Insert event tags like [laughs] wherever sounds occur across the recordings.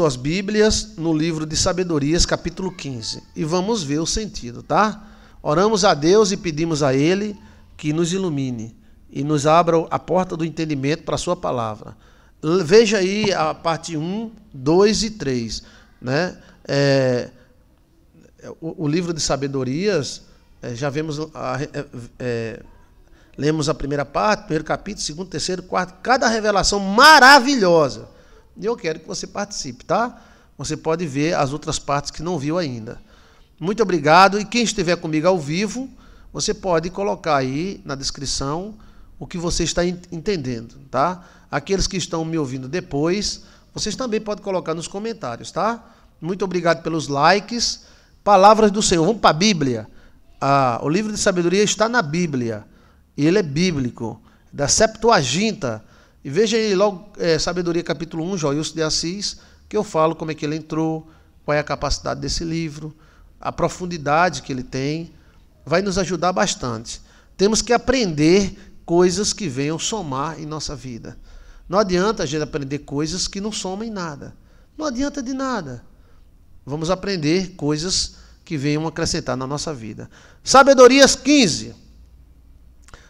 suas Bíblias no livro de Sabedorias, capítulo 15, e vamos ver o sentido, tá? Oramos a Deus e pedimos a Ele que nos ilumine e nos abra a porta do entendimento para a Sua palavra. Veja aí a parte 1, 2 e 3. Né? É, o, o, livro de Sabedorias, é, já vemos, a, é, é, lemos a primeira parte, primeiro capítulo, segundo, terceiro, quarto, cada revelação maravilhosa e eu quero que você participe, tá? Você pode ver as outras partes que não viu ainda. Muito obrigado. E quem estiver comigo ao vivo, você pode colocar aí na descrição o que você está entendendo, tá? Aqueles que estão me ouvindo depois, vocês também podem colocar nos comentários, tá? Muito obrigado pelos likes. Palavras do Senhor. Vamos para a Bíblia. Ah, o livro de sabedoria está na Bíblia. ele é bíblico, da Septuaginta. E veja aí logo é, Sabedoria capítulo 1, Joilson de Assis, que eu falo como é que ele entrou, qual é a capacidade desse livro, a profundidade que ele tem, vai nos ajudar bastante. Temos que aprender coisas que venham somar em nossa vida. Não adianta a gente aprender coisas que não somam em nada. Não adianta de nada. Vamos aprender coisas que venham acrescentar na nossa vida. Sabedorias 15.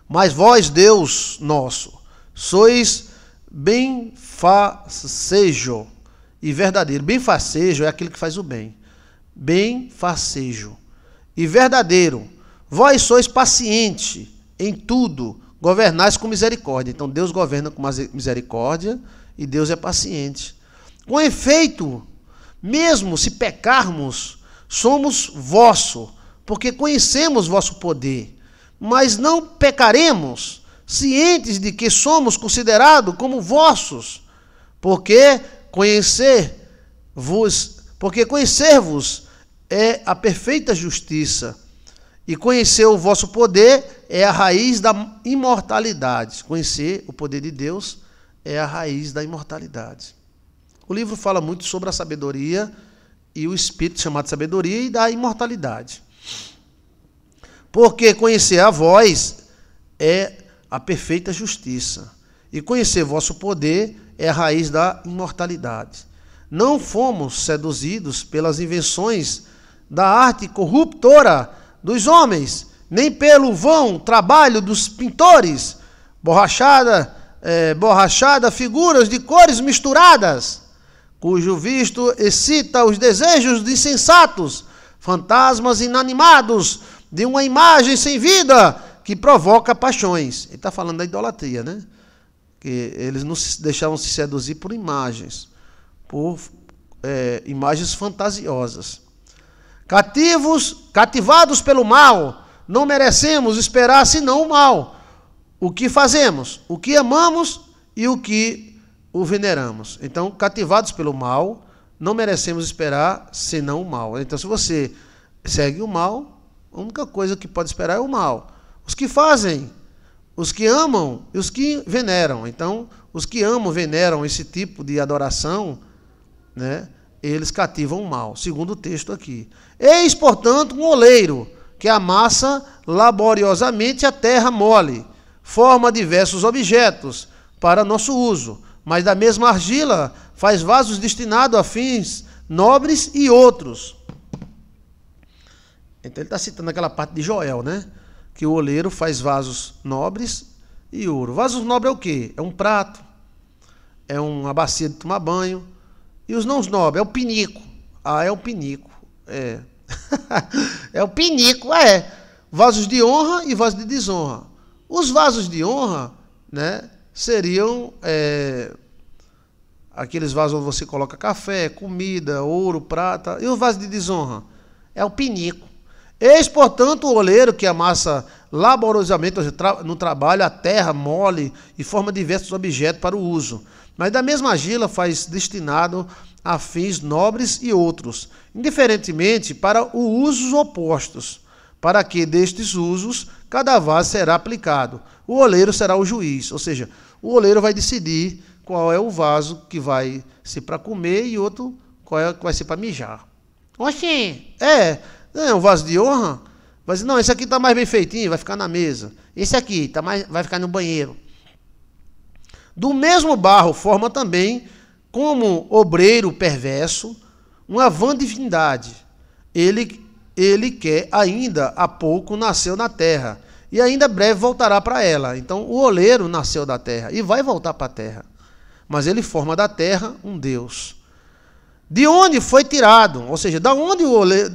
Mas vós, Deus nosso, Sois bem facejo e verdadeiro. Bem facejo é aquele que faz o bem. Bem facejo e verdadeiro. Vós sois paciente em tudo, governais com misericórdia. Então Deus governa com misericórdia e Deus é paciente. Com efeito, mesmo se pecarmos, somos vosso, porque conhecemos vosso poder, mas não pecaremos cientes de que somos considerados como vossos, porque conhecer-vos, porque conhecer-vos é a perfeita justiça, e conhecer o vosso poder é a raiz da imortalidade. Conhecer o poder de Deus é a raiz da imortalidade. O livro fala muito sobre a sabedoria e o espírito chamado sabedoria e da imortalidade. Porque conhecer a voz é a perfeita justiça. E conhecer vosso poder é a raiz da imortalidade. Não fomos seduzidos pelas invenções da arte corruptora dos homens, nem pelo vão trabalho dos pintores, borrachada, é, borrachada, figuras de cores misturadas, cujo visto excita os desejos de insensatos, fantasmas inanimados de uma imagem sem vida que provoca paixões. Ele está falando da idolatria, né? Que eles não se deixavam se seduzir por imagens, por é, imagens fantasiosas. Cativos, cativados pelo mal, não merecemos esperar senão o mal. O que fazemos, o que amamos e o que o veneramos. Então, cativados pelo mal, não merecemos esperar senão o mal. Então, se você segue o mal, a única coisa que pode esperar é o mal. Os que fazem, os que amam e os que veneram. Então, os que amam, veneram esse tipo de adoração, né? eles cativam o mal, segundo o texto aqui. Eis, portanto, um oleiro que amassa laboriosamente a terra mole, forma diversos objetos para nosso uso, mas da mesma argila faz vasos destinados a fins nobres e outros. Então ele está citando aquela parte de Joel, né? que o oleiro faz vasos nobres e ouro. Vasos nobres é o quê? É um prato, é uma bacia de tomar banho. E os não nobres? É o pinico. Ah, é o pinico. É. [laughs] é o pinico, ah, é. Vasos de honra e vasos de desonra. Os vasos de honra, né, seriam é, aqueles vasos onde você coloca café, comida, ouro, prata. E o vaso de desonra? É o pinico. Eis, portanto, o oleiro que amassa laboriosamente no trabalho a terra mole e forma diversos objetos para o uso, mas da mesma argila faz destinado a fins nobres e outros, indiferentemente para os usos opostos, para que destes usos cada vaso será aplicado. O oleiro será o juiz, ou seja, o oleiro vai decidir qual é o vaso que vai ser para comer e outro qual é que vai ser para mijar. Oxê! É, é um vaso de honra. Vai dizer, não, esse aqui está mais bem feitinho, vai ficar na mesa. Esse aqui tá mais, vai ficar no banheiro. Do mesmo barro forma também, como obreiro perverso, uma vã divindade. Ele, ele quer ainda há pouco nasceu na terra, e ainda breve voltará para ela. Então o oleiro nasceu da terra e vai voltar para a terra. Mas ele forma da terra um Deus de onde foi tirado, ou seja, da onde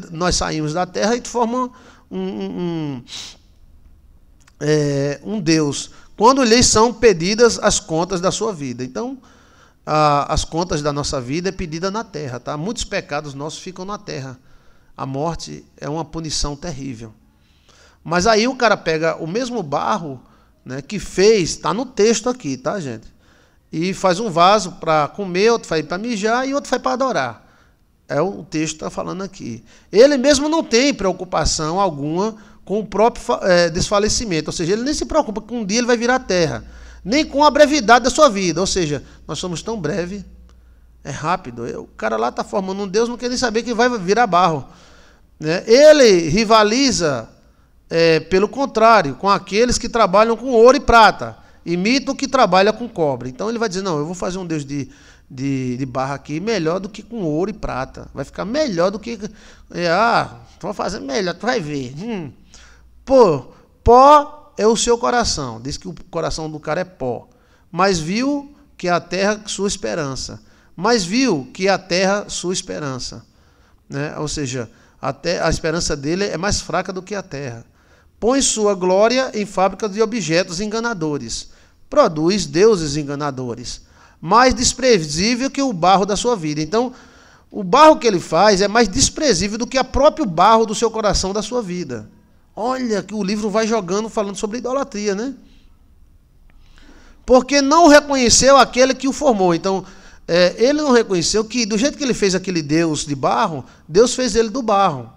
nós saímos da terra e forma um, um, um, é, um Deus, quando lhes são pedidas as contas da sua vida. Então, a, as contas da nossa vida é pedida na terra, tá? Muitos pecados nossos ficam na terra. A morte é uma punição terrível. Mas aí o cara pega o mesmo barro né, que fez, está no texto aqui, tá, gente? E faz um vaso para comer, outro faz para mijar e outro faz para adorar. É o texto que está falando aqui. Ele mesmo não tem preocupação alguma com o próprio é, desfalecimento, ou seja, ele nem se preocupa que um dia ele vai virar terra, nem com a brevidade da sua vida, ou seja, nós somos tão breve, é rápido. É, o cara lá está formando um Deus, não quer nem saber que vai virar barro. Né? Ele rivaliza, é, pelo contrário, com aqueles que trabalham com ouro e prata. Imita o que trabalha com cobre. Então ele vai dizer: não, eu vou fazer um deus de, de, de barra aqui melhor do que com ouro e prata. Vai ficar melhor do que. É, ah, vou fazer melhor, tu vai ver. Hum. Pô, pó é o seu coração. Diz que o coração do cara é pó. Mas viu que a terra sua esperança. Mas viu que a terra sua esperança. Né? Ou seja, a, a esperança dele é mais fraca do que a terra. Põe sua glória em fábricas de objetos enganadores produz deuses enganadores, mais desprezível que o barro da sua vida. Então, o barro que ele faz é mais desprezível do que o próprio barro do seu coração, da sua vida. Olha que o livro vai jogando falando sobre idolatria, né? Porque não reconheceu aquele que o formou. Então, é, ele não reconheceu que, do jeito que ele fez aquele Deus de barro, Deus fez ele do barro.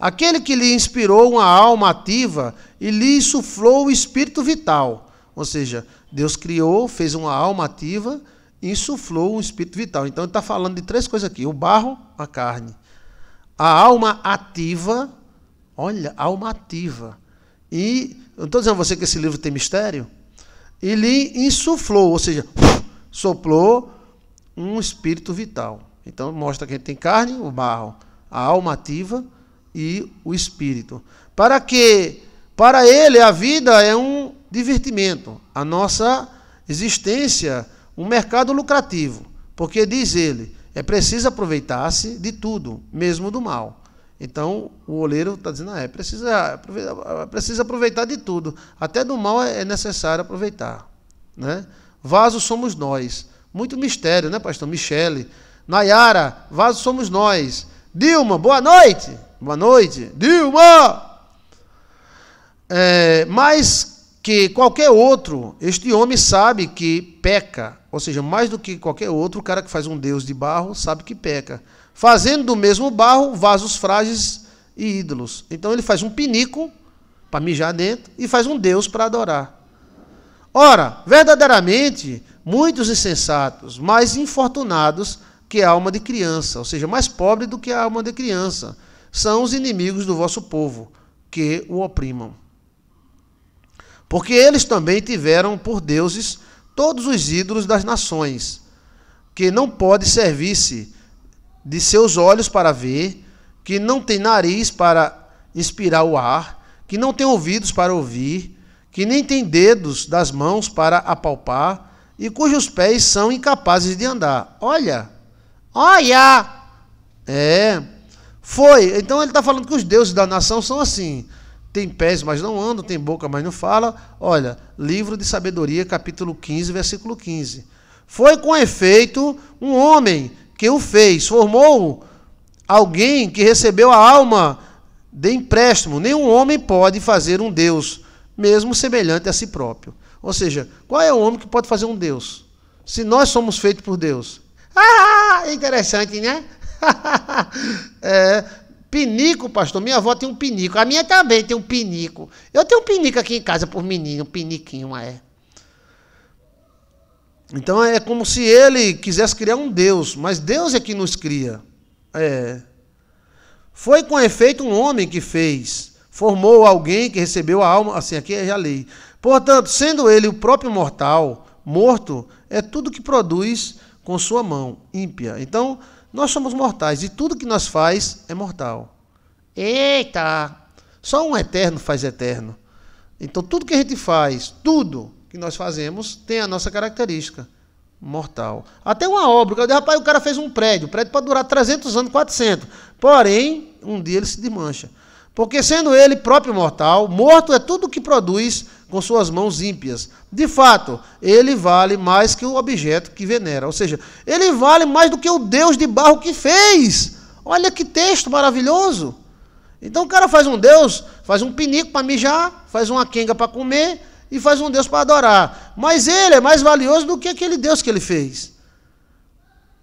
Aquele que lhe inspirou uma alma ativa e lhe insuflou o espírito vital ou seja, Deus criou, fez uma alma ativa e insuflou um espírito vital. Então ele está falando de três coisas aqui: o barro, a carne. A alma ativa, olha, alma ativa. E eu estou dizendo a você que esse livro tem mistério? Ele insuflou, ou seja, soplou um espírito vital. Então mostra que a gente tem carne, o barro, a alma ativa e o espírito. Para que para ele a vida é um divertimento, a nossa existência, um mercado lucrativo, porque diz ele, é preciso aproveitar-se de tudo, mesmo do mal. Então, o oleiro está dizendo, ah, é preciso, precisa aproveitar de tudo, até do mal é, é necessário aproveitar. Né? Vaso somos nós. Muito mistério, né, pastor? Michele. Nayara, vaso somos nós. Dilma, boa noite. Boa noite. Dilma! É, mas que qualquer outro, este homem sabe que peca. Ou seja, mais do que qualquer outro, o cara que faz um Deus de barro sabe que peca. Fazendo do mesmo barro vasos frágeis e ídolos. Então ele faz um pinico para mijar dentro e faz um Deus para adorar. Ora, verdadeiramente, muitos insensatos, mais infortunados que a alma de criança, ou seja, mais pobre do que a alma de criança, são os inimigos do vosso povo, que o oprimam porque eles também tiveram por deuses todos os ídolos das nações, que não pode servir-se de seus olhos para ver, que não tem nariz para inspirar o ar, que não tem ouvidos para ouvir, que nem tem dedos das mãos para apalpar, e cujos pés são incapazes de andar. Olha! Olha! É. Foi. Então ele está falando que os deuses da nação são assim tem pés, mas não anda. tem boca, mas não fala. Olha, livro de sabedoria, capítulo 15, versículo 15. Foi com efeito um homem que o fez, formou alguém que recebeu a alma de empréstimo. Nenhum homem pode fazer um Deus, mesmo semelhante a si próprio. Ou seja, qual é o homem que pode fazer um Deus? Se nós somos feitos por Deus. Ah, interessante, né? [laughs] é, Pinico, pastor, minha avó tem um pinico. A minha também tem um pinico. Eu tenho um pinico aqui em casa por menino, um piniquinho, é. Então é como se ele quisesse criar um Deus, mas Deus é que nos cria. É. Foi com efeito um homem que fez, formou alguém que recebeu a alma, assim aqui é a lei. Portanto, sendo ele o próprio mortal, morto, é tudo que produz com sua mão ímpia. Então, nós somos mortais e tudo que nós faz é mortal. Eita! Só um eterno faz eterno. Então tudo que a gente faz, tudo que nós fazemos, tem a nossa característica mortal. Até uma obra. rapaz, o cara fez um prédio. O prédio pode durar 300 anos, 400. Porém, um dia ele se desmancha. Porque sendo ele próprio mortal, morto é tudo o que produz com suas mãos ímpias. De fato, ele vale mais que o objeto que venera. Ou seja, ele vale mais do que o Deus de barro que fez. Olha que texto maravilhoso. Então o cara faz um Deus, faz um pinico para mijar, faz uma quenga para comer e faz um Deus para adorar. Mas ele é mais valioso do que aquele Deus que ele fez.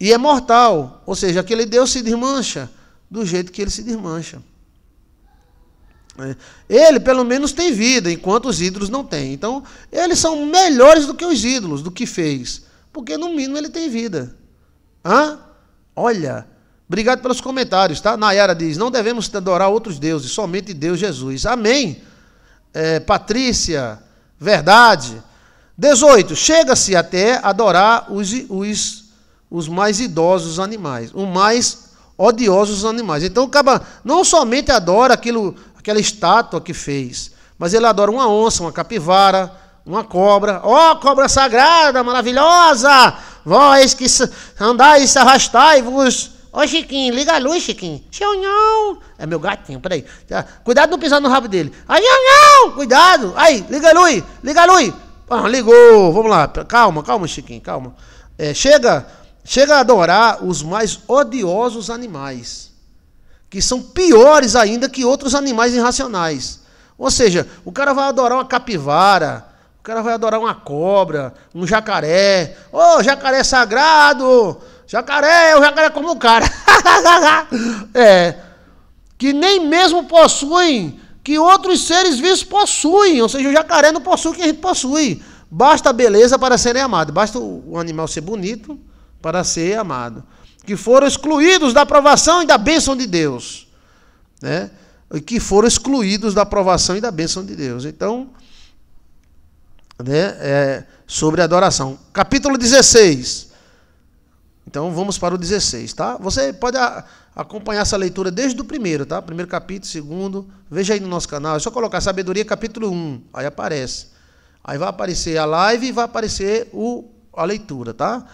E é mortal, ou seja, aquele Deus se desmancha do jeito que ele se desmancha. Né? Ele, pelo menos, tem vida, enquanto os ídolos não têm. Então, eles são melhores do que os ídolos, do que fez. Porque, no mínimo, ele tem vida. Hã? Olha, obrigado pelos comentários, tá? Nayara diz: não devemos adorar outros deuses, somente Deus Jesus. Amém. É, Patrícia, verdade. 18. Chega-se até adorar os, os, os mais idosos animais, os mais odiosos animais. Então, acaba não somente adora aquilo aquela estátua que fez. Mas ele adora uma onça, uma capivara, uma cobra. Ó, oh, cobra sagrada, maravilhosa! Vós que andais, arrastai-vos. Ó, oh, Chiquinho, liga a luz, Chiquinho. não. É meu gatinho, peraí. Tá. Cuidado não pisar no rabo dele. Ai, não, Cuidado. Aí, liga a luz, liga a luz. Ah, ligou, vamos lá. Calma, calma, Chiquinho, calma. É, chega, chega a adorar os mais odiosos animais que são piores ainda que outros animais irracionais. Ou seja, o cara vai adorar uma capivara, o cara vai adorar uma cobra, um jacaré. Ô, oh, jacaré é sagrado! Jacaré, o jacaré é como o cara. [laughs] é. Que nem mesmo possuem, que outros seres vivos possuem. Ou seja, o jacaré não possui o que a gente possui. Basta a beleza para serem amados. Basta o animal ser bonito para ser amado que foram excluídos da aprovação e da bênção de Deus. Né? Que foram excluídos da aprovação e da bênção de Deus. Então, né, é, sobre adoração. Capítulo 16. Então vamos para o 16, tá? Você pode acompanhar essa leitura desde o primeiro, tá? Primeiro capítulo, segundo. Veja aí no nosso canal. É só colocar sabedoria capítulo 1. Aí aparece. Aí vai aparecer a live e vai aparecer o, a leitura, tá?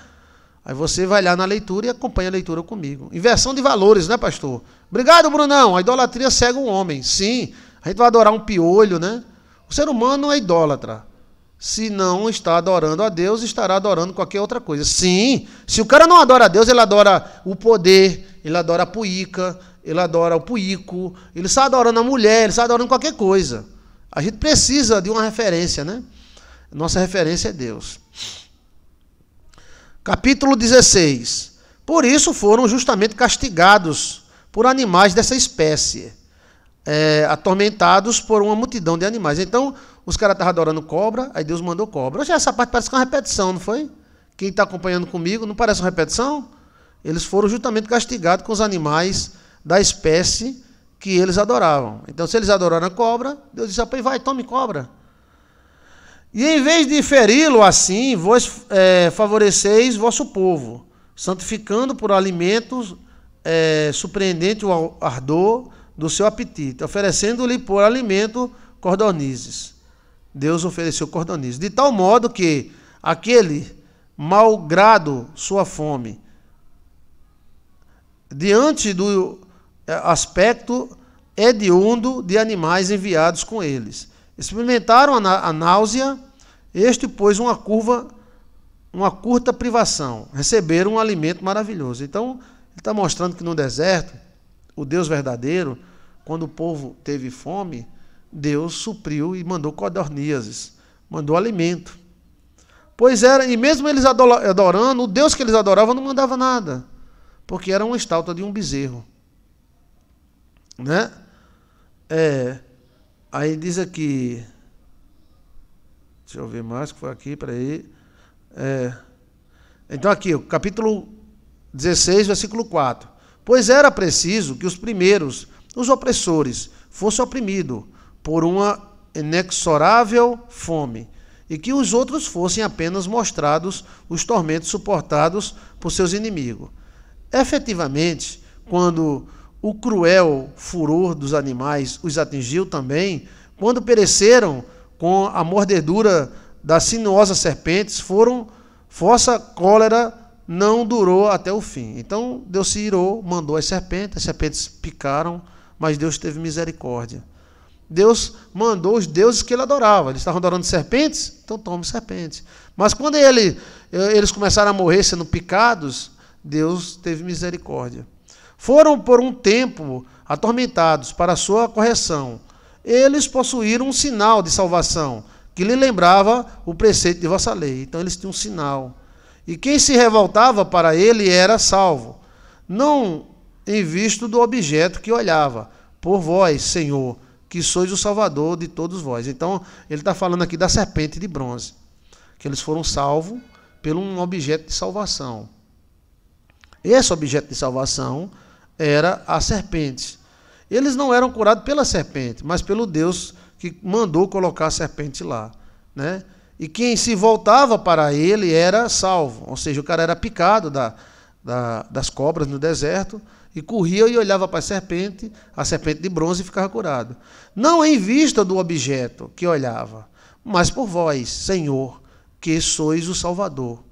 Aí você vai lá na leitura e acompanha a leitura comigo. Inversão de valores, né, pastor? Obrigado, Brunão. A idolatria cega o um homem. Sim, a gente vai adorar um piolho, né? O ser humano é idólatra. Se não está adorando a Deus, estará adorando qualquer outra coisa. Sim, se o cara não adora a Deus, ele adora o poder, ele adora a puíca, ele adora o puíco, ele está adorando a mulher, ele está adorando qualquer coisa. A gente precisa de uma referência, né? Nossa referência é Deus. Capítulo 16. Por isso foram justamente castigados por animais dessa espécie, é, atormentados por uma multidão de animais. Então, os caras estavam adorando cobra, aí Deus mandou cobra. essa parte parece que é uma repetição, não foi? Quem está acompanhando comigo, não parece uma repetição? Eles foram justamente castigados com os animais da espécie que eles adoravam. Então, se eles adoraram a cobra, Deus disse: ah, vai, tome cobra. E em vez de feri-lo assim, vós é, favoreceis vosso povo, santificando por alimentos é, surpreendente o ardor do seu apetite, oferecendo-lhe por alimento cordonizes. Deus ofereceu cordonizes. De tal modo que aquele, malgrado sua fome, diante do é, aspecto hediondo de animais enviados com eles. Experimentaram a náusea, este pôs uma curva, uma curta privação. Receberam um alimento maravilhoso. Então, ele está mostrando que no deserto, o Deus verdadeiro, quando o povo teve fome, Deus supriu e mandou codornizes, mandou alimento. Pois era, e mesmo eles adorando, o Deus que eles adoravam não mandava nada, porque era uma estátua de um bezerro. Né? É, Aí diz aqui. Deixa eu ver mais que foi aqui, peraí. É, então, aqui, capítulo 16, versículo 4. Pois era preciso que os primeiros, os opressores, fossem oprimidos por uma inexorável fome, e que os outros fossem apenas mostrados os tormentos suportados por seus inimigos. Efetivamente, quando o cruel furor dos animais os atingiu também, quando pereceram com a mordedura das sinuosas serpentes, foram força cólera não durou até o fim. Então Deus se irou, mandou as serpentes, as serpentes picaram, mas Deus teve misericórdia. Deus mandou os deuses que ele adorava. Eles estavam adorando serpentes, então tome serpentes. Mas quando ele, eh, eles começaram a morrer sendo picados, Deus teve misericórdia foram por um tempo atormentados para sua correção. Eles possuíram um sinal de salvação que lhe lembrava o preceito de vossa lei. Então eles tinham um sinal. E quem se revoltava para ele era salvo, não em visto do objeto que olhava, por vós, Senhor, que sois o Salvador de todos vós. Então, ele está falando aqui da serpente de bronze, que eles foram salvos por um objeto de salvação. Esse objeto de salvação era a serpente. Eles não eram curados pela serpente, mas pelo Deus que mandou colocar a serpente lá. Né? E quem se voltava para ele era salvo, ou seja, o cara era picado da, da, das cobras no deserto e corria e olhava para a serpente, a serpente de bronze e ficava curado. Não em vista do objeto que olhava, mas por vós, Senhor, que sois o Salvador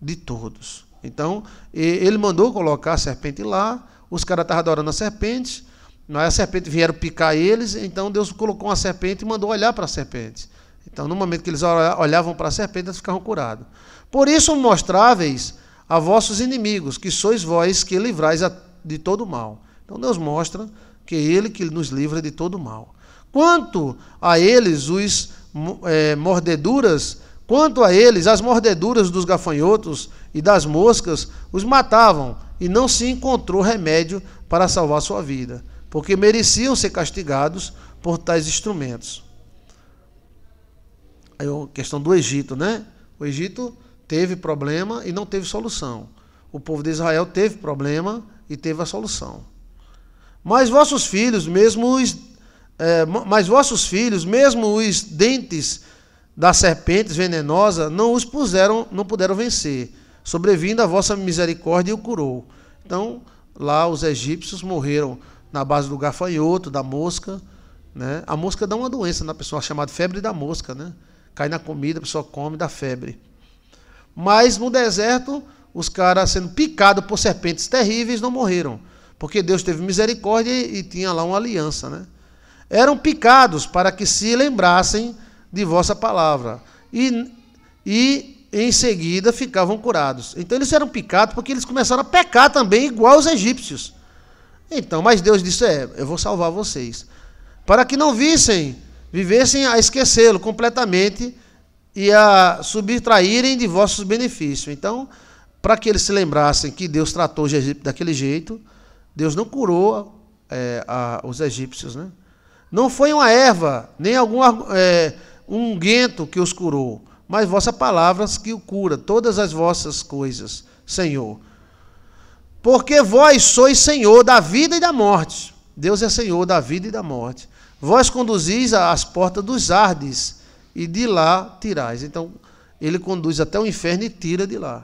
de todos. Então, ele mandou colocar a serpente lá, os caras estavam adorando a serpente, mas né? a serpente vieram picar eles, então Deus colocou uma serpente e mandou olhar para a serpente. Então, no momento que eles olhavam para a serpente, eles ficavam curados. Por isso mostráveis a vossos inimigos, que sois vós que livrais de todo mal. Então Deus mostra que é Ele que nos livra de todo mal. Quanto a eles, os é, mordeduras, quanto a eles, as mordeduras dos gafanhotos e das moscas os matavam, e não se encontrou remédio para salvar sua vida, porque mereciam ser castigados por tais instrumentos. Aí a questão do Egito, né? O Egito teve problema e não teve solução. O povo de Israel teve problema e teve a solução. Mas vossos filhos, mesmo os, é, mas vossos filhos, mesmo os dentes das serpentes venenosas, não os puseram, não puderam vencer. Sobrevindo a vossa misericórdia e o curou. Então, lá os egípcios morreram na base do gafanhoto, da mosca. Né? A mosca dá uma doença na pessoa chamada febre da mosca. Né? Cai na comida, a pessoa come, dá febre. Mas no deserto, os caras sendo picados por serpentes terríveis não morreram. Porque Deus teve misericórdia e tinha lá uma aliança. Né? Eram picados para que se lembrassem de vossa palavra. E, e em seguida ficavam curados. Então eles eram picados porque eles começaram a pecar também, igual os egípcios. Então, mas Deus disse: É, eu vou salvar vocês. Para que não vissem, vivessem a esquecê-lo completamente e a subtraírem de vossos benefícios. Então, para que eles se lembrassem que Deus tratou os egípcios daquele jeito, Deus não curou é, a, os egípcios. Né? Não foi uma erva, nem algum é, unguento que os curou mas vossa palavra é que o cura todas as vossas coisas, Senhor. Porque vós sois Senhor da vida e da morte. Deus é Senhor da vida e da morte. Vós conduzis às portas dos ardes e de lá tirais. Então, ele conduz até o inferno e tira de lá.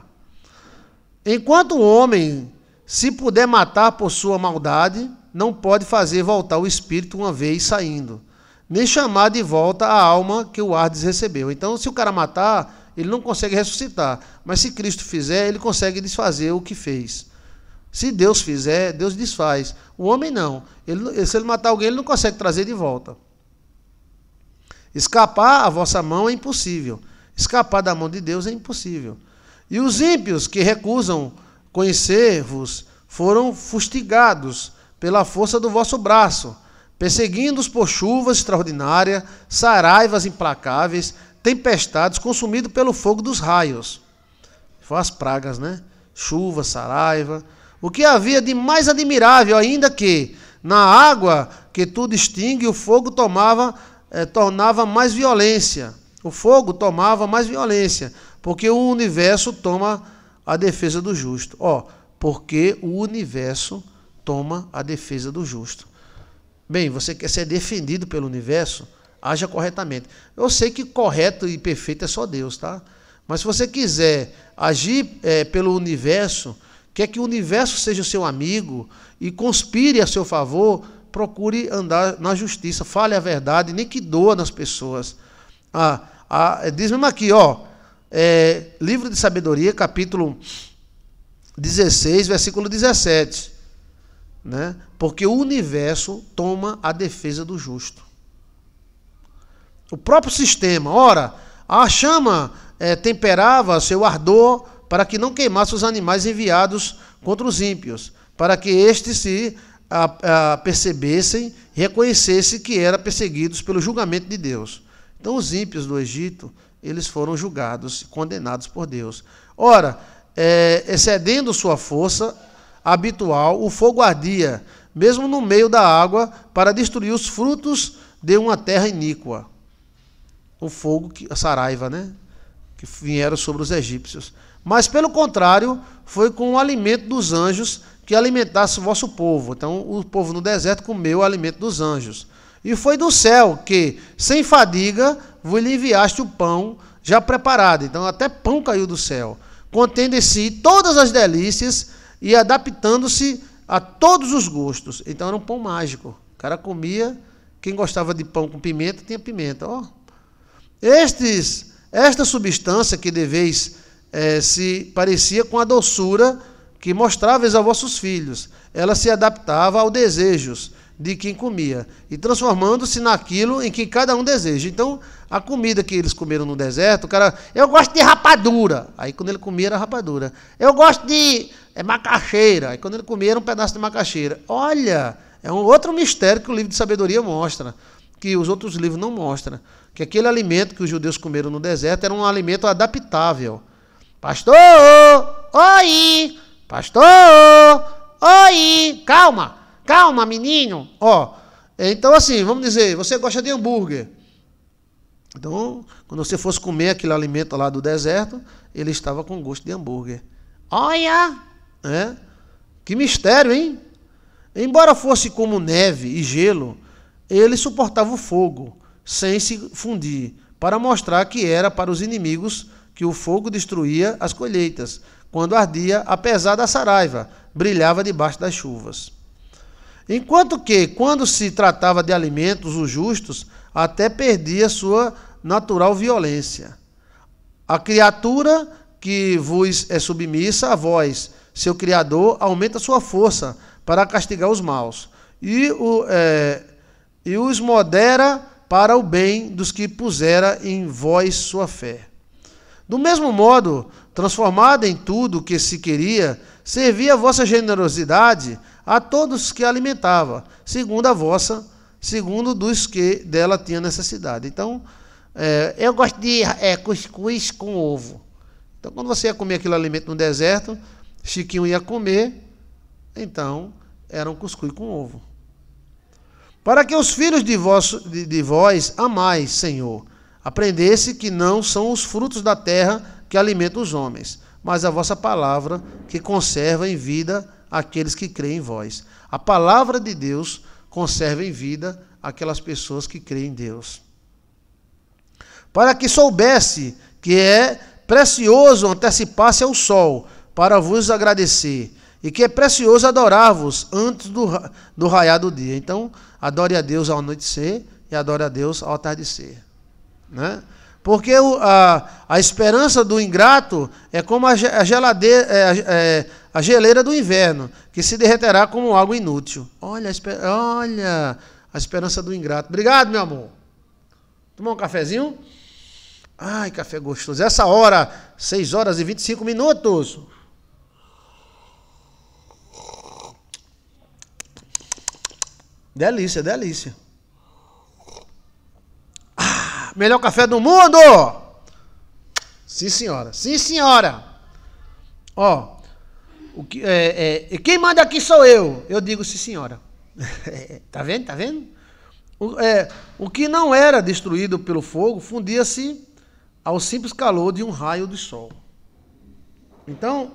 Enquanto o homem se puder matar por sua maldade, não pode fazer voltar o espírito uma vez saindo nem chamar de volta a alma que o Hades recebeu. Então, se o cara matar, ele não consegue ressuscitar. Mas se Cristo fizer, ele consegue desfazer o que fez. Se Deus fizer, Deus desfaz. O homem não. Ele, se ele matar alguém, ele não consegue trazer de volta. Escapar à vossa mão é impossível. Escapar da mão de Deus é impossível. E os ímpios que recusam conhecer-vos foram fustigados pela força do vosso braço perseguindo-os por chuvas extraordinárias, saraivas implacáveis, tempestades, consumidos pelo fogo dos raios. Foram as pragas, né? Chuva, saraiva. O que havia de mais admirável, ainda que na água que tudo extingue, o fogo tomava, eh, tornava mais violência. O fogo tomava mais violência, porque o universo toma a defesa do justo. Ó, oh, porque o universo toma a defesa do justo. Bem, você quer ser defendido pelo universo? Haja corretamente. Eu sei que correto e perfeito é só Deus, tá? Mas se você quiser agir é, pelo universo, quer que o universo seja o seu amigo e conspire a seu favor, procure andar na justiça, fale a verdade, nem que doa nas pessoas. Ah, ah, diz mesmo aqui, ó, é, livro de sabedoria, capítulo 16, versículo 17 né? porque o universo toma a defesa do justo. O próprio sistema, ora, a chama é, temperava seu ardor para que não queimasse os animais enviados contra os ímpios, para que estes se a, a, percebessem, reconhecessem que eram perseguidos pelo julgamento de Deus. Então, os ímpios do Egito, eles foram julgados, condenados por Deus. Ora, é, excedendo sua força, habitual, o fogo ardia, mesmo no meio da água, para destruir os frutos de uma terra iníqua. O fogo, que, a saraiva, né? Que vieram sobre os egípcios. Mas, pelo contrário, foi com o alimento dos anjos que alimentasse o vosso povo. Então, o povo no deserto comeu o alimento dos anjos. E foi do céu que, sem fadiga, vos lhe enviaste o pão já preparado. Então, até pão caiu do céu. Contendo em si todas as delícias e adaptando-se a todos os gostos. Então era um pão mágico. O cara comia, quem gostava de pão com pimenta, tinha pimenta. Oh. Estes, esta substância que deveis é, se parecia com a doçura que mostráveis a vossos filhos. Ela se adaptava aos desejos de quem comia, e transformando-se naquilo em que cada um deseja. Então, a comida que eles comeram no deserto, o cara, eu gosto de rapadura. Aí quando ele comia era rapadura. Eu gosto de é, macaxeira. Aí quando ele comia era um pedaço de macaxeira. Olha, é um outro mistério que o livro de sabedoria mostra, que os outros livros não mostram, que aquele alimento que os judeus comeram no deserto era um alimento adaptável. Pastor! Oi! Pastor! Oi! Calma! Calma, menino. Ó, então assim, vamos dizer, você gosta de hambúrguer. Então, quando você fosse comer aquele alimento lá do deserto, ele estava com gosto de hambúrguer. Olha! É. Que mistério, hein? Embora fosse como neve e gelo, ele suportava o fogo, sem se fundir, para mostrar que era para os inimigos que o fogo destruía as colheitas. Quando ardia, apesar da saraiva, brilhava debaixo das chuvas. Enquanto que, quando se tratava de alimentos, os justos até perdia sua natural violência. A criatura que vos é submissa a vós, seu Criador, aumenta sua força para castigar os maus e, o, é, e os modera para o bem dos que pusera em vós sua fé. Do mesmo modo, transformada em tudo o que se queria, servia a vossa generosidade a todos que alimentava, segundo a vossa, segundo dos que dela tinha necessidade. Então, é, eu gosto de é, cuscuz com ovo. Então, quando você ia comer aquele alimento no deserto, Chiquinho ia comer, então era um cuscuz com ovo. Para que os filhos de vós, de, de vós amais, Senhor, aprendesse que não são os frutos da terra que alimentam os homens, mas a vossa palavra que conserva em vida aqueles que creem em vós. A palavra de Deus conserva em vida aquelas pessoas que creem em Deus. Para que soubesse que é precioso antecipar-se ao sol para vos agradecer, e que é precioso adorar-vos antes do, do raiar do dia. Então, adore a Deus ao anoitecer e adore a Deus ao tardecer. Né? Porque a, a esperança do ingrato é como a, geladeira, é, é, a geleira do inverno, que se derreterá como algo inútil. Olha, olha a esperança do ingrato. Obrigado, meu amor. Tomou um cafezinho? Ai, café gostoso. Essa hora, 6 horas e 25 minutos. Delícia, delícia. Melhor café do mundo! Sim, senhora. Sim, senhora. Ó, o que, é, é, quem manda aqui sou eu. Eu digo sim, senhora. [laughs] tá vendo? Tá vendo? O, é, o que não era destruído pelo fogo fundia-se ao simples calor de um raio de sol. Então,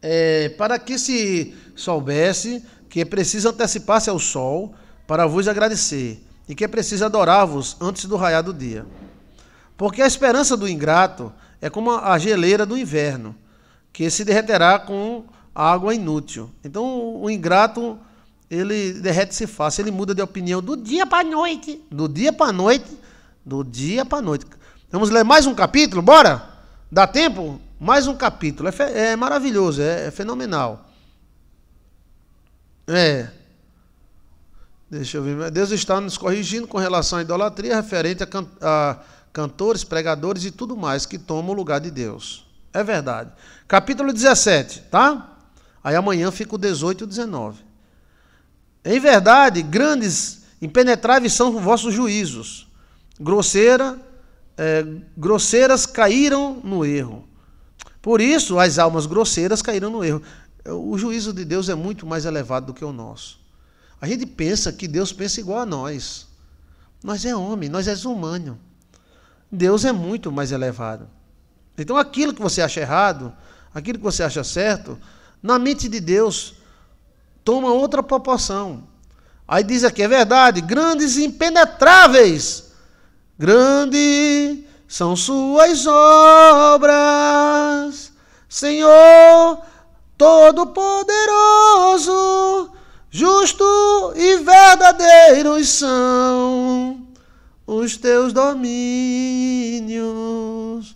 é, para que se soubesse que é preciso antecipar-se ao sol para vos agradecer, e que é preciso adorar-vos antes do raiar do dia. Porque a esperança do ingrato é como a geleira do inverno, que se derreterá com água inútil. Então o ingrato ele derrete-se fácil, ele muda de opinião do dia para noite, do dia para noite, do dia para noite. Vamos ler mais um capítulo, bora? Dá tempo? Mais um capítulo. É, é maravilhoso, é, é fenomenal. É. Deixa eu ver. Deus está nos corrigindo com relação à idolatria referente a, can a cantores, pregadores e tudo mais que tomam o lugar de Deus. É verdade. Capítulo 17, tá? Aí amanhã fica o 18 e o 19. Em verdade, grandes, impenetráveis são os vossos juízos. Grosseira, é, grosseiras caíram no erro. Por isso, as almas grosseiras caíram no erro. O juízo de Deus é muito mais elevado do que o nosso. A gente pensa que Deus pensa igual a nós. Nós é homem, nós é humano. Deus é muito mais elevado. Então aquilo que você acha errado, aquilo que você acha certo, na mente de Deus toma outra proporção. Aí diz aqui, é verdade, grandes e impenetráveis. Grande são suas obras, Senhor Todo-Poderoso. Justo e verdadeiros são os teus domínios,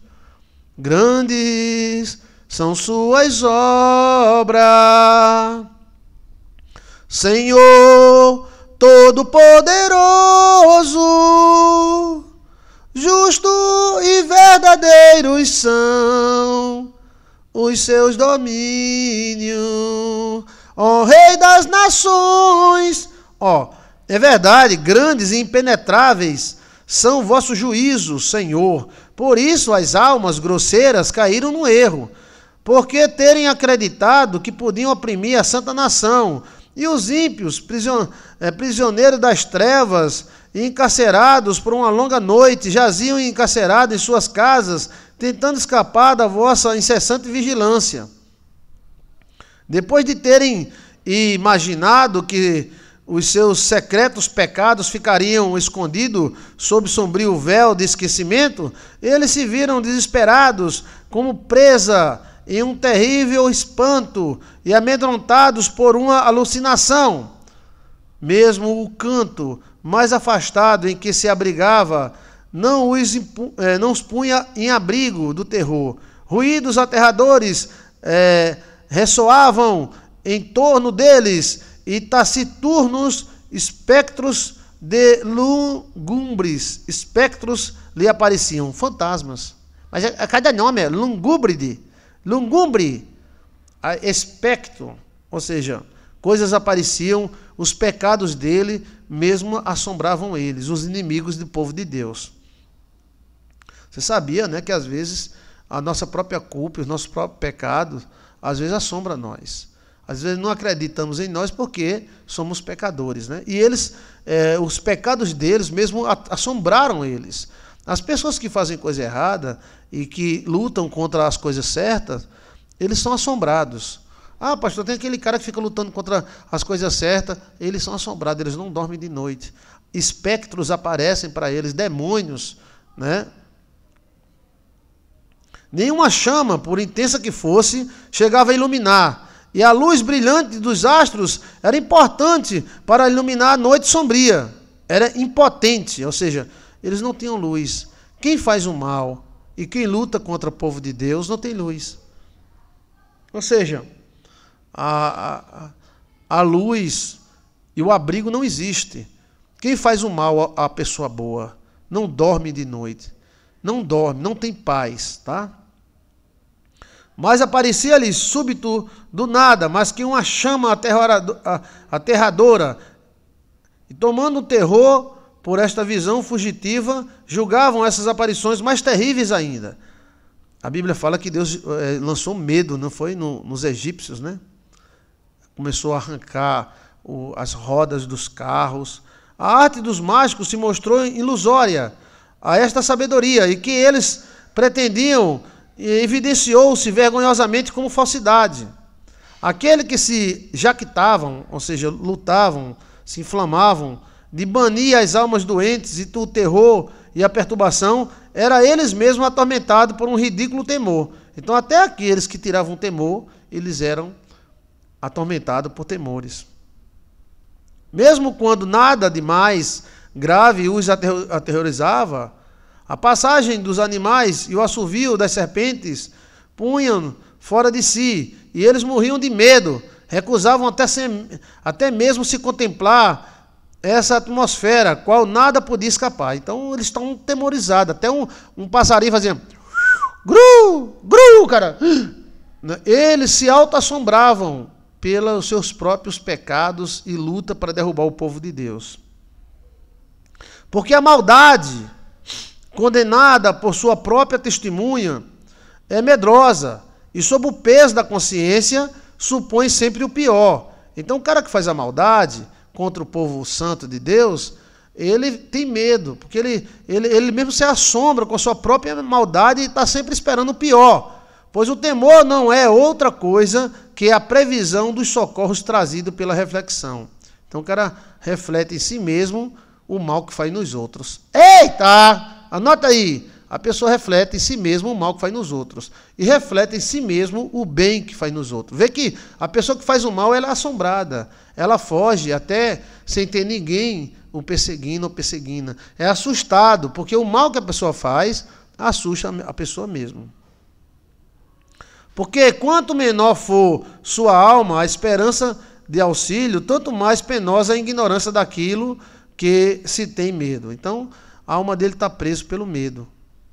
grandes são suas obras. Senhor Todo-Poderoso, justo e verdadeiros são os seus domínios ó Rei das nações. Ó, é verdade, grandes e impenetráveis são vossos juízos, Senhor. Por isso as almas grosseiras caíram no erro, porque terem acreditado que podiam oprimir a santa nação. E os ímpios, eh, prisioneiros das trevas, encarcerados por uma longa noite, jaziam encarcerados em suas casas, tentando escapar da vossa incessante vigilância. Depois de terem imaginado que os seus secretos pecados ficariam escondidos sob sombrio véu de esquecimento, eles se viram desesperados, como presa em um terrível espanto e amedrontados por uma alucinação. Mesmo o canto mais afastado em que se abrigava não os, eh, não os punha em abrigo do terror. Ruídos aterradores. É, ressoavam em torno deles e taciturnos espectros de lugumbres, espectros lhe apareciam, fantasmas. Mas a cada nome é lungúbride, lungumbre, espectro, ou seja, coisas apareciam, os pecados dele mesmo assombravam eles, os inimigos do povo de Deus. Você sabia, né, que às vezes a nossa própria culpa, os nossos próprios pecados às vezes assombra nós. Às vezes não acreditamos em nós porque somos pecadores. Né? E eles, é, os pecados deles mesmo assombraram eles. As pessoas que fazem coisa errada e que lutam contra as coisas certas, eles são assombrados. Ah, pastor, tem aquele cara que fica lutando contra as coisas certas, eles são assombrados, eles não dormem de noite. Espectros aparecem para eles, demônios, né? Nenhuma chama, por intensa que fosse, chegava a iluminar, e a luz brilhante dos astros era importante para iluminar a noite sombria. Era impotente, ou seja, eles não tinham luz. Quem faz o mal e quem luta contra o povo de Deus não tem luz. Ou seja, a, a, a luz e o abrigo não existe. Quem faz o mal à pessoa boa não dorme de noite, não dorme, não tem paz, tá? Mas aparecia ali, súbito, do nada, mas que uma chama aterradora. E tomando terror por esta visão fugitiva, julgavam essas aparições mais terríveis ainda. A Bíblia fala que Deus eh, lançou medo, não foi? nos egípcios, né? Começou a arrancar as rodas dos carros. A arte dos mágicos se mostrou ilusória a esta sabedoria e que eles pretendiam evidenciou-se vergonhosamente como falsidade. Aquele que se jactavam, ou seja, lutavam, se inflamavam, de banir as almas doentes e o terror e a perturbação, era eles mesmos atormentados por um ridículo temor. Então, até aqueles que tiravam temor, eles eram atormentados por temores. Mesmo quando nada de mais grave os aterrorizava, a passagem dos animais e o assovio das serpentes punham fora de si, e eles morriam de medo, recusavam até, até mesmo se contemplar essa atmosfera, qual nada podia escapar. Então eles estão temorizados. Até um, um passarinho fazendo gru, gru, cara. Eles se auto-assombravam pelos seus próprios pecados e luta para derrubar o povo de Deus. Porque a maldade condenada por sua própria testemunha, é medrosa e, sob o peso da consciência, supõe sempre o pior. Então, o cara que faz a maldade contra o povo santo de Deus, ele tem medo, porque ele, ele, ele mesmo se assombra com a sua própria maldade e está sempre esperando o pior. Pois o temor não é outra coisa que a previsão dos socorros trazidos pela reflexão. Então, o cara reflete em si mesmo o mal que faz nos outros. Eita! Anota aí. A pessoa reflete em si mesmo o mal que faz nos outros. E reflete em si mesmo o bem que faz nos outros. Vê que a pessoa que faz o mal ela é assombrada. Ela foge até sem ter ninguém o perseguindo ou perseguindo. É assustado, porque o mal que a pessoa faz assusta a pessoa mesmo. Porque quanto menor for sua alma, a esperança de auxílio, tanto mais penosa a ignorância daquilo que se tem medo. Então, a alma dele está presa pelo medo.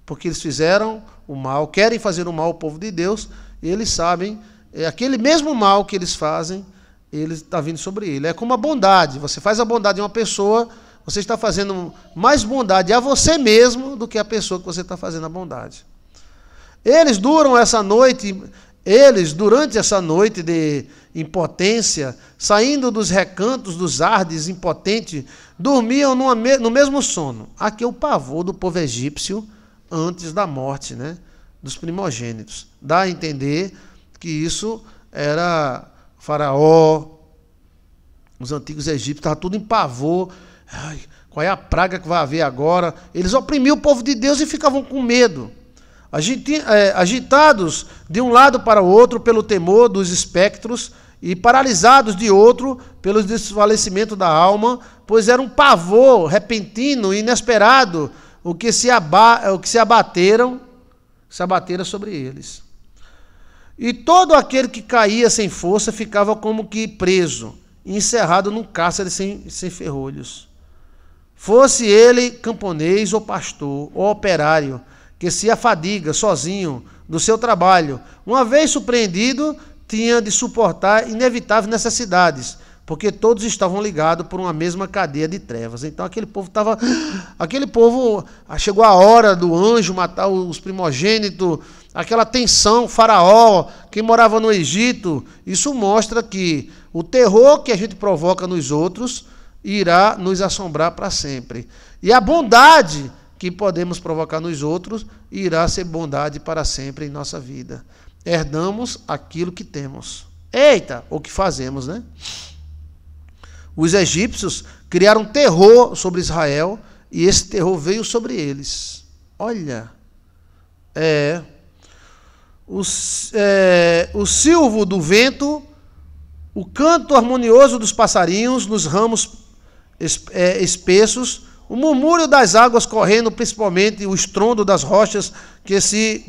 Porque eles fizeram o mal, querem fazer o mal ao povo de Deus, e eles sabem, é aquele mesmo mal que eles fazem, ele está vindo sobre ele. É como a bondade. Você faz a bondade de uma pessoa, você está fazendo mais bondade a você mesmo do que a pessoa que você está fazendo a bondade. Eles duram essa noite, eles, durante essa noite de impotência, saindo dos recantos dos ardes impotente, dormiam no mesmo sono. Aqui é o pavor do povo egípcio antes da morte né, dos primogênitos. Dá a entender que isso era faraó, os antigos egípcios, estavam tudo em pavor. Ai, qual é a praga que vai haver agora? Eles oprimiam o povo de Deus e ficavam com medo. É, agitados de um lado para o outro pelo temor dos espectros e paralisados de outro pelo desfalecimento da alma, pois era um pavor repentino e inesperado o que se, aba o que se abateram, se sobre eles. E todo aquele que caía sem força ficava como que preso, encerrado num cárcere sem, sem ferrolhos. Fosse ele camponês ou pastor, ou operário, que se afadiga sozinho do seu trabalho, uma vez surpreendido, tinha de suportar inevitáveis necessidades, porque todos estavam ligados por uma mesma cadeia de trevas. Então aquele povo estava. [gasps] Aquele povo. Ah, chegou a hora do anjo matar os primogênitos, aquela tensão, faraó, quem morava no Egito. Isso mostra que o terror que a gente provoca nos outros irá nos assombrar para sempre. E a bondade que podemos provocar nos outros e irá ser bondade para sempre em nossa vida. Herdamos aquilo que temos. Eita, o que fazemos, né? Os egípcios criaram terror sobre Israel e esse terror veio sobre eles. Olha, é, o, é, o silvo do vento, o canto harmonioso dos passarinhos nos ramos é, espessos o murmúrio das águas correndo, principalmente o estrondo das rochas que se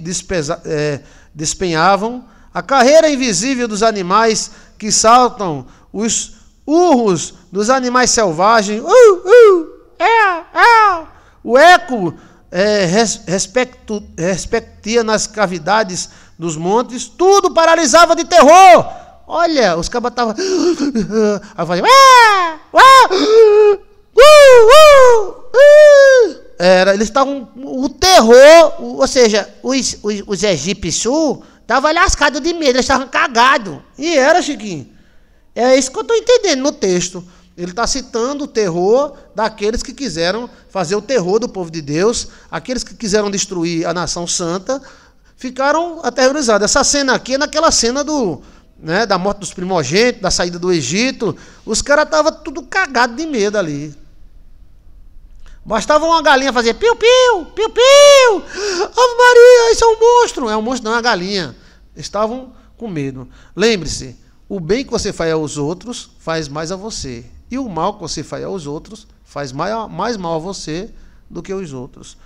é, despenhavam, a carreira invisível dos animais que saltam, os urros dos animais selvagens, uh, uh, o eco é, res, respectia nas cavidades dos montes, tudo paralisava de terror. Olha, os cabas estavam. [gasps] ué, ué Uh, uh, uh. Era, eles estavam. O terror, ou seja, os, os, os egípcios estavam lascados de medo, eles estavam cagados. E era, Chiquinho. É isso que eu estou entendendo no texto. Ele está citando o terror daqueles que quiseram fazer o terror do povo de Deus, aqueles que quiseram destruir a nação santa, ficaram aterrorizados. Essa cena aqui é naquela cena do, né, da morte dos primogênitos, da saída do Egito. Os caras estavam tudo cagado de medo ali. Bastava uma galinha fazer piu-piu, piu-piu. Ave Maria, isso é um monstro. É um monstro, não, é uma galinha. Estavam com medo. Lembre-se, o bem que você faz aos outros faz mais a você. E o mal que você faz aos outros faz mais mal a você do que os outros.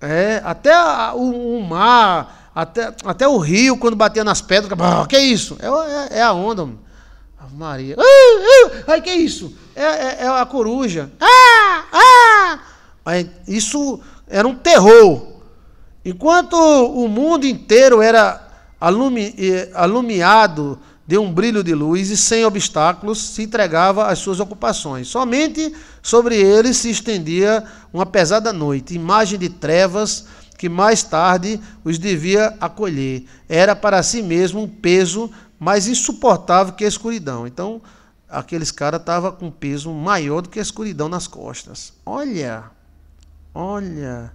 É, até o, o mar, até, até o rio, quando batia nas pedras, que é isso? É, é, é a onda. Mano. Maria. Uh, uh, ai, que isso? É, é, é a coruja. Ah, ah! Aí, isso era um terror. Enquanto o mundo inteiro era alumi, eh, alumiado de um brilho de luz e sem obstáculos se entregava às suas ocupações. Somente sobre ele se estendia uma pesada noite, imagem de trevas que mais tarde os devia acolher. Era para si mesmo um peso mais insuportável que a escuridão. Então, aqueles caras estavam com peso maior do que a escuridão nas costas. Olha, olha.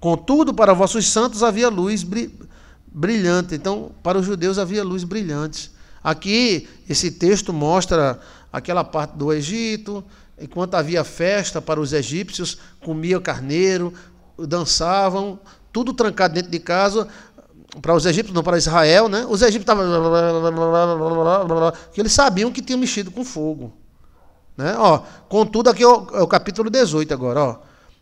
Contudo, para vossos santos havia luz brilhante. Então, para os judeus havia luz brilhante. Aqui, esse texto mostra aquela parte do Egito, enquanto havia festa para os egípcios, comiam carneiro, dançavam, tudo trancado dentro de casa para os egípcios, não, para Israel, né? Os egípcios estavam. que eles sabiam que tinham mexido com fogo. Né? Ó, contudo, aqui é o, é o capítulo 18 agora. Ó.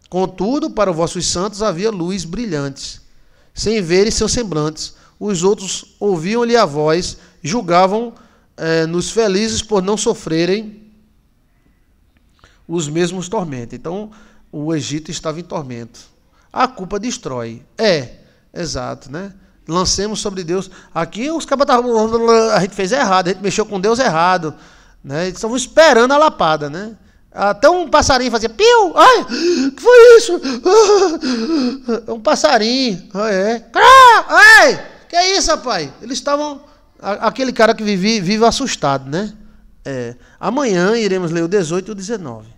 Contudo, para os vossos santos havia luz brilhantes, sem verem seus semblantes. Os outros ouviam-lhe a voz, julgavam é, nos felizes por não sofrerem os mesmos tormentos. Então, o Egito estava em tormento. A culpa destrói. É, exato, né? lancemos sobre Deus. Aqui os cabas estavam. A gente fez errado, a gente mexeu com Deus errado. Né? Eles estavam esperando a lapada, né? Até um passarinho fazia piu! Ai! que foi isso? [laughs] um passarinho. Ah, é. Ai! Que é isso, rapaz? Eles estavam. Aquele cara que vive, vive assustado, né? É. Amanhã iremos ler o 18 e o 19.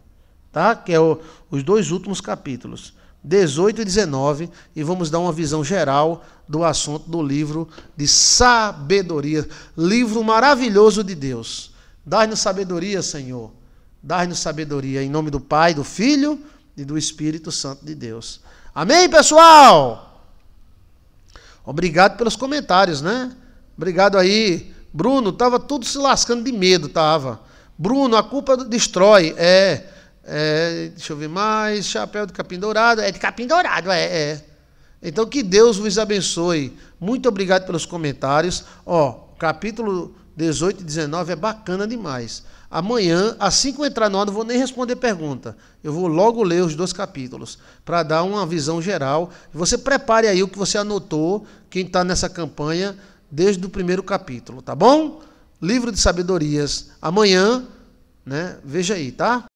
Tá? Que é o, os dois últimos capítulos. 18 e 19 e vamos dar uma visão geral do assunto do livro de sabedoria, livro maravilhoso de Deus. dá nos sabedoria, Senhor. dá nos sabedoria em nome do Pai, do Filho e do Espírito Santo de Deus. Amém, pessoal? Obrigado pelos comentários, né? Obrigado aí. Bruno, tava tudo se lascando de medo, tava. Bruno, a culpa destrói. É. É, deixa eu ver mais. Chapéu de capim dourado. É de capim dourado, é, é. Então que Deus vos abençoe. Muito obrigado pelos comentários. Ó, capítulo 18 e 19 é bacana demais. Amanhã, assim que eu entrar no ano não vou nem responder pergunta. Eu vou logo ler os dois capítulos para dar uma visão geral. Você prepare aí o que você anotou, quem está nessa campanha, desde o primeiro capítulo, tá bom? Livro de Sabedorias, amanhã, né? Veja aí, tá?